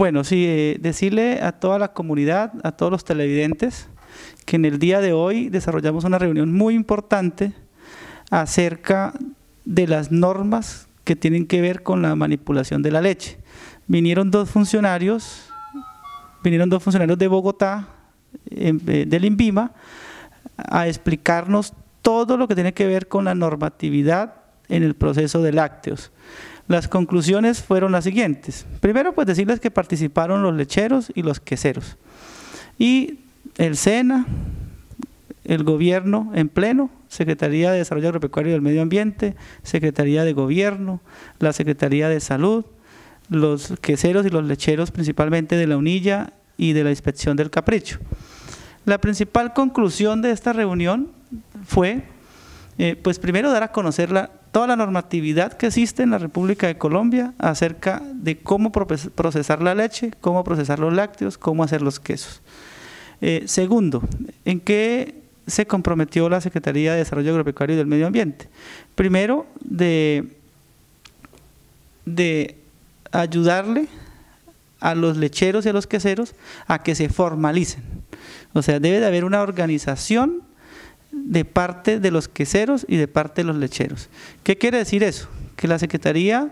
Bueno, sí, eh, decirle a toda la comunidad, a todos los televidentes, que en el día de hoy desarrollamos una reunión muy importante acerca de las normas que tienen que ver con la manipulación de la leche. Vinieron dos funcionarios, vinieron dos funcionarios de Bogotá, em, eh, del INVIMA, a explicarnos todo lo que tiene que ver con la normatividad en el proceso de lácteos. Las conclusiones fueron las siguientes. Primero, pues decirles que participaron los lecheros y los queseros. Y el SENA, el gobierno en pleno, Secretaría de Desarrollo Agropecuario y del Medio Ambiente, Secretaría de Gobierno, la Secretaría de Salud, los queseros y los lecheros principalmente de la UNILLA y de la Inspección del Capricho. La principal conclusión de esta reunión fue, eh, pues primero dar a conocer la toda la normatividad que existe en la República de Colombia acerca de cómo procesar la leche, cómo procesar los lácteos, cómo hacer los quesos. Eh, segundo, ¿en qué se comprometió la Secretaría de Desarrollo Agropecuario y del Medio Ambiente? Primero, de, de ayudarle a los lecheros y a los queseros a que se formalicen. O sea, debe de haber una organización de parte de los queseros y de parte de los lecheros. ¿Qué quiere decir eso? Que la Secretaría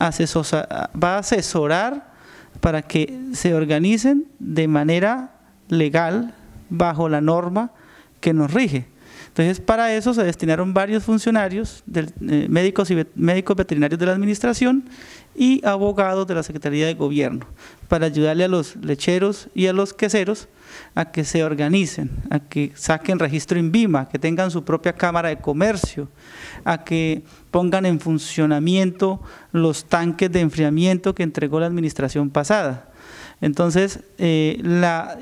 va a asesorar para que se organicen de manera legal bajo la norma que nos rige. Entonces, para eso se destinaron varios funcionarios, eh, médicos y médicos veterinarios de la administración y abogados de la Secretaría de Gobierno, para ayudarle a los lecheros y a los queseros a que se organicen, a que saquen registro en a que tengan su propia Cámara de Comercio, a que pongan en funcionamiento los tanques de enfriamiento que entregó la administración pasada entonces, eh,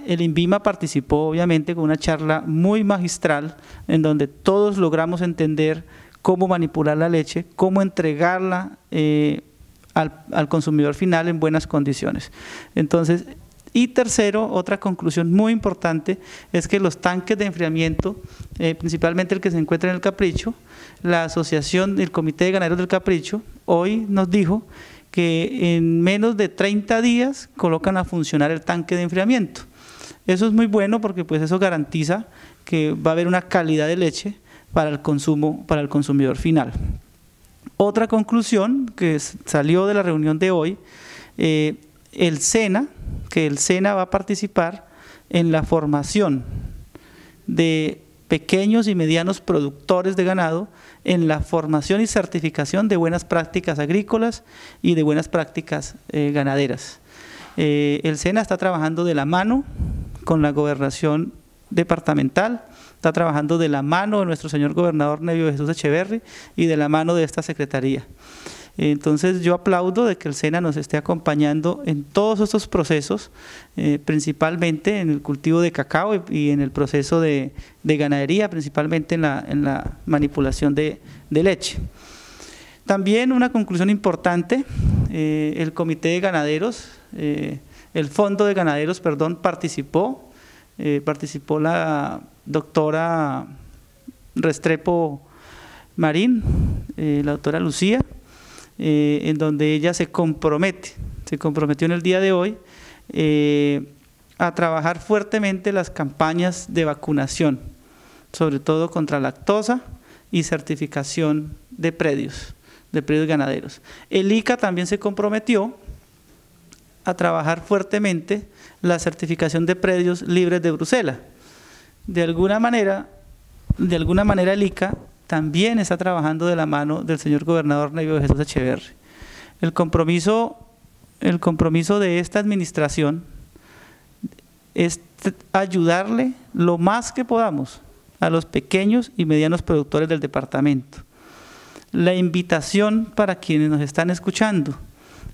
el INVIMA participó obviamente con una charla muy magistral en donde todos logramos entender cómo manipular la leche, cómo entregarla eh, al, consumidor final en buenas condiciones. Entonces, y tercero, otra conclusión muy importante es que los tanques de enfriamiento, eh, principalmente el que se encuentra en el Capricho, la asociación, el Comité de Ganaderos del Capricho, hoy nos dijo que en menos de 30 días colocan a funcionar el tanque de enfriamiento. Eso es muy bueno porque pues eso garantiza que va a haber una calidad de leche para el consumo para el consumidor final. Otra conclusión que salió de la reunión de hoy, eh, el SENA, que el SENA va a participar en la formación de pequeños y medianos productores de ganado en la formación y certificación de buenas prácticas agrícolas y de buenas prácticas eh, ganaderas. Eh, el SENA está trabajando de la mano con la gobernación departamental, está trabajando de la mano de nuestro señor gobernador Nevio Jesús Echeverri y de la mano de esta secretaría. Entonces yo aplaudo de que el SENA nos esté acompañando en todos estos procesos, eh, principalmente en el cultivo de cacao y, en el proceso de, ganadería, principalmente en la, manipulación de, leche. También una conclusión importante, eh, el comité de ganaderos, eh, el fondo de ganaderos, perdón, participó, participó la doctora Restrepo Marín, la doctora Lucía, eh, en donde ella se compromete, se comprometió en el día de hoy eh, a trabajar fuertemente las campañas de vacunación, sobre todo contra lactosa y certificación de predios, de predios ganaderos. El ICA también se comprometió a trabajar fuertemente la certificación de predios libres de Bruselas. De alguna manera, de alguna manera el ICA también está trabajando de la mano del señor gobernador Nevio Jesús Echeverri. El compromiso, el compromiso de esta administración es ayudarle lo más que podamos a los pequeños y medianos productores del departamento. La invitación para quienes nos están escuchando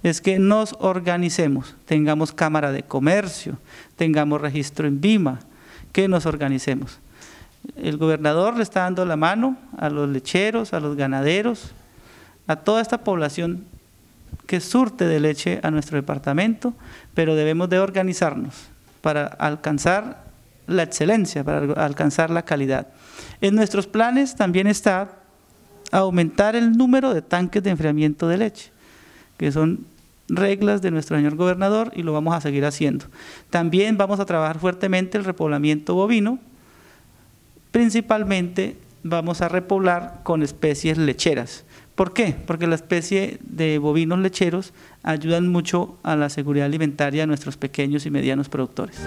es que nos organicemos, tengamos cámara de comercio, tengamos registro en BIMA, que nos organicemos. El gobernador le está dando la mano a los lecheros, a los ganaderos, a toda esta población que surte de leche a nuestro departamento, pero debemos de organizarnos para alcanzar la excelencia, para alcanzar la calidad. En nuestros planes también está aumentar el número de tanques de enfriamiento de leche, que son reglas de nuestro señor gobernador y lo vamos a seguir haciendo. También vamos a trabajar fuertemente el repoblamiento bovino, Principalmente vamos a repoblar con especies lecheras. ¿Por qué? Porque la especie de bovinos lecheros ayudan mucho a la seguridad alimentaria de nuestros pequeños y medianos productores.